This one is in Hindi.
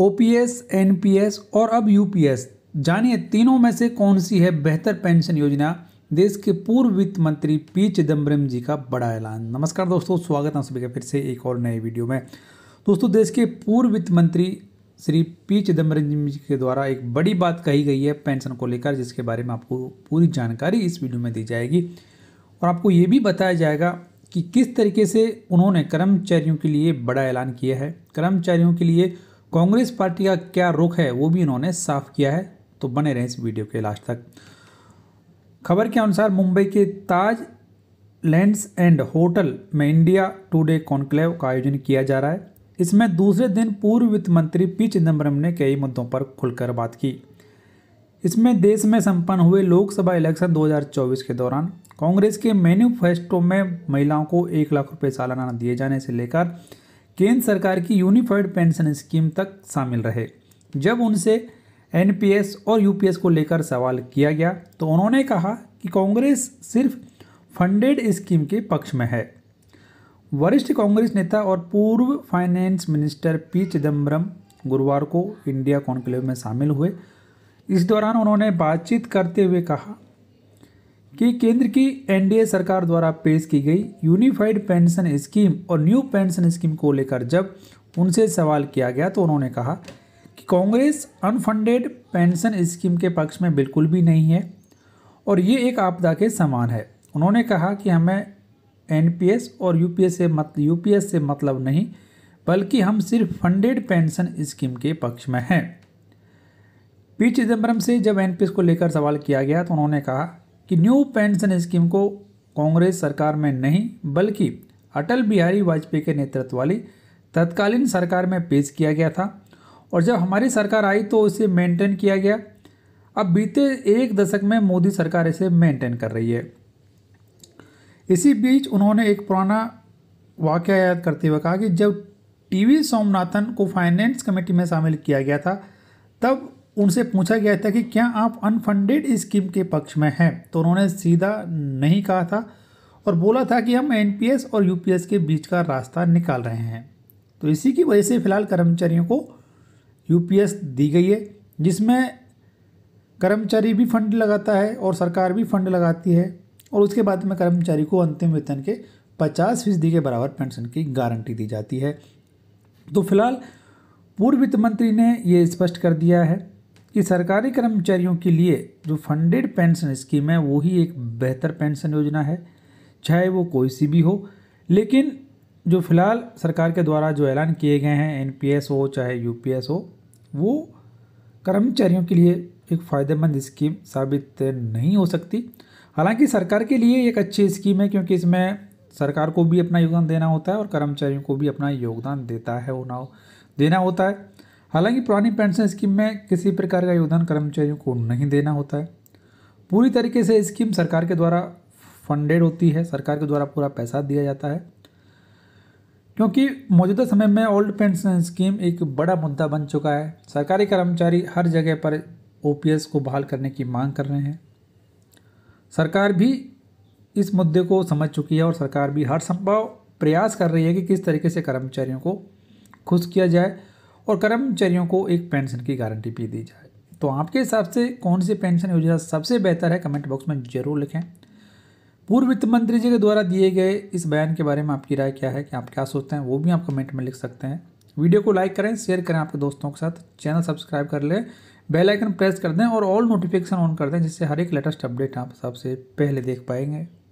ओपीएस एनपीएस और अब यूपीएस जानिए तीनों में से कौन सी है बेहतर पेंशन योजना देश के पूर्व वित्त मंत्री पी चिदम्बरम जी का बड़ा ऐलान नमस्कार दोस्तों स्वागत है सभी का फिर से एक और नए वीडियो में दोस्तों देश के पूर्व वित्त मंत्री श्री पी चिदम्बरम जी के द्वारा एक बड़ी बात कही गई है पेंशन को लेकर जिसके बारे में आपको पूरी जानकारी इस वीडियो में दी जाएगी और आपको ये भी बताया जाएगा कि किस तरीके से उन्होंने कर्मचारियों के लिए बड़ा ऐलान किया है कर्मचारियों के लिए कांग्रेस पार्टी का क्या रुख है वो भी इन्होंने साफ किया है तो बने रहें इस वीडियो के लास्ट तक खबर के अनुसार मुंबई के ताज लैंड्स एंड होटल में इंडिया टुडे कॉन्क्लेव का आयोजन किया जा रहा है इसमें दूसरे दिन पूर्व वित्त मंत्री पी चिदम्बरम ने कई मुद्दों पर खुलकर बात की इसमें देश में संपन्न हुए लोकसभा इलेक्शन 2024 के दौरान कांग्रेस के मैन्यूफेस्टो में महिलाओं को एक लाख रुपये सालाना दिए जाने से लेकर केंद्र सरकार की यूनिफाइड पेंशन स्कीम तक शामिल रहे जब उनसे एनपीएस और यूपीएस को लेकर सवाल किया गया तो उन्होंने कहा कि कांग्रेस सिर्फ फंडेड स्कीम के पक्ष में है वरिष्ठ कांग्रेस नेता और पूर्व फाइनेंस मिनिस्टर पी चिदम्बरम गुरुवार को इंडिया कॉन्क्लेव में शामिल हुए इस दौरान उन्होंने बातचीत करते हुए कहा कि केंद्र की एनडीए सरकार द्वारा पेश की गई यूनिफाइड पेंशन स्कीम और न्यू पेंशन स्कीम को लेकर जब उनसे सवाल किया गया तो उन्होंने कहा कि कांग्रेस अनफंडेड पेंशन स्कीम के पक्ष में बिल्कुल भी नहीं है और ये एक आपदा के समान है उन्होंने कहा कि हमें एनपीएस और यूपीएस से मत यूपीएस से मतलब नहीं बल्कि हम सिर्फ फंडेड पेंशन स्कीम के पक्ष में हैं पी चिदम्बरम से जब एनपीएस को लेकर सवाल किया गया तो उन्होंने कहा कि न्यू पेंशन स्कीम को कांग्रेस सरकार में नहीं बल्कि अटल बिहारी वाजपेयी के नेतृत्व वाली तत्कालीन सरकार में पेश किया गया था और जब हमारी सरकार आई तो इसे मेंटेन किया गया अब बीते एक दशक में मोदी सरकार इसे मेंटेन कर रही है इसी बीच उन्होंने एक पुराना वाक़ याद करते हुए कहा कि जब टीवी सोमनाथन को फाइनेंस कमेटी में शामिल किया गया था तब उनसे पूछा गया था कि क्या आप अनफंडेड स्कीम के पक्ष में हैं तो उन्होंने सीधा नहीं कहा था और बोला था कि हम एनपीएस और यूपीएस के बीच का रास्ता निकाल रहे हैं तो इसी की वजह से फिलहाल कर्मचारियों को यूपीएस दी गई है जिसमें कर्मचारी भी फंड लगाता है और सरकार भी फंड लगाती है और उसके बाद में कर्मचारी को अंतिम वेतन के पचास फीसदी के बराबर पेंशन की गारंटी दी जाती है तो फिलहाल पूर्व वित्त मंत्री ने ये स्पष्ट कर दिया है कि सरकारी कर्मचारियों के लिए जो फंडेड पेंशन स्कीम है वो ही एक बेहतर पेंशन योजना है चाहे वो कोई सी भी हो लेकिन जो फिलहाल सरकार के द्वारा जो ऐलान किए गए हैं एन हो चाहे यू हो वो कर्मचारियों के लिए एक फ़ायदेमंद स्कीम साबित नहीं हो सकती हालांकि सरकार के लिए एक अच्छी स्कीम है क्योंकि इसमें सरकार को भी अपना योगदान देना होता है और कर्मचारियों को भी अपना योगदान देता है होना देना होता है हालांकि पुरानी पेंशन स्कीम में किसी प्रकार का योगदान कर्मचारियों को नहीं देना होता है पूरी तरीके से स्कीम सरकार के द्वारा फंडेड होती है सरकार के द्वारा पूरा पैसा दिया जाता है क्योंकि मौजूदा समय में ओल्ड पेंशन स्कीम एक बड़ा मुद्दा बन चुका है सरकारी कर्मचारी हर जगह पर ओ को बहाल करने की मांग कर रहे हैं सरकार भी इस मुद्दे को समझ चुकी है और सरकार भी हर संभव प्रयास कर रही है कि किस तरीके से कर्मचारियों को खुश किया जाए और कर्मचारियों को एक पेंशन की गारंटी भी दी जाए तो आपके हिसाब से कौन सी पेंशन योजना सबसे बेहतर है कमेंट बॉक्स में जरूर लिखें पूर्व वित्त मंत्री जी के द्वारा दिए गए इस बयान के बारे में आपकी राय क्या है कि आप क्या सोचते हैं वो भी आप कमेंट में लिख सकते हैं वीडियो को लाइक करें शेयर करें आपके दोस्तों के साथ चैनल सब्सक्राइब कर लें बेल आइकन प्रेस कर दें और ऑल नोटिफिकेशन ऑन कर दें जिससे हर एक लेटेस्ट अपडेट आप सबसे पहले देख पाएंगे